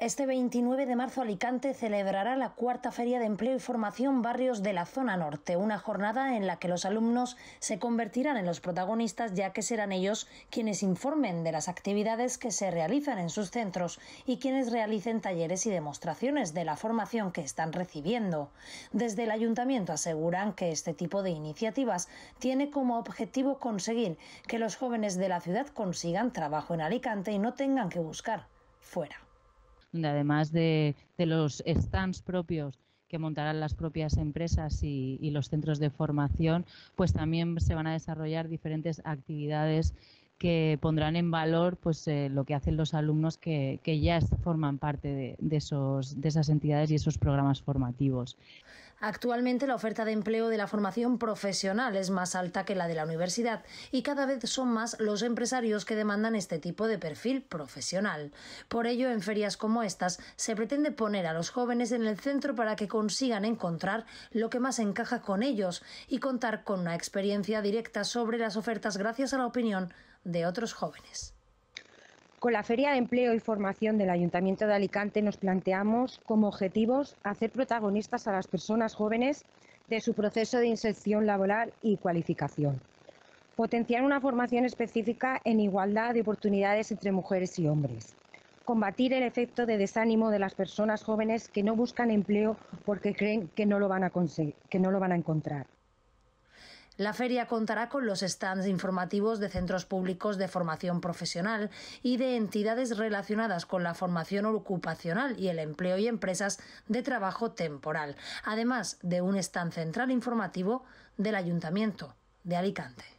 Este 29 de marzo Alicante celebrará la cuarta feria de empleo y formación barrios de la zona norte, una jornada en la que los alumnos se convertirán en los protagonistas ya que serán ellos quienes informen de las actividades que se realizan en sus centros y quienes realicen talleres y demostraciones de la formación que están recibiendo. Desde el ayuntamiento aseguran que este tipo de iniciativas tiene como objetivo conseguir que los jóvenes de la ciudad consigan trabajo en Alicante y no tengan que buscar fuera donde además de, los stands propios que montarán las propias empresas y, y, los centros de formación, pues también se van a desarrollar diferentes actividades que pondrán en valor pues, eh, lo que hacen los alumnos que, ya forman parte de, de esas entidades y esos programas formativos. Actualmente la oferta de empleo de la formación profesional es más alta que la de la universidad y cada vez son más los empresarios que demandan este tipo de perfil profesional. Por ello, en ferias como estas se pretende poner a los jóvenes en el centro para que consigan encontrar lo que más encaja con ellos y contar con una experiencia directa sobre las ofertas gracias a la opinión de otros jóvenes. Con la Feria de Empleo y Formación del Ayuntamiento de Alicante nos planteamos como objetivos hacer protagonistas a las personas jóvenes de su proceso de inserción laboral y cualificación. Potenciar una formación específica en igualdad de oportunidades entre mujeres y hombres. Combatir el efecto de desánimo de las personas jóvenes que no buscan empleo porque creen que no lo van a, que no lo van a encontrar la feria contará con los stands informativos de centros públicos de formación profesional y de entidades relacionadas con la formación ocupacional y el empleo y empresas de trabajo temporal, además de un stand central informativo del Ayuntamiento de Alicante.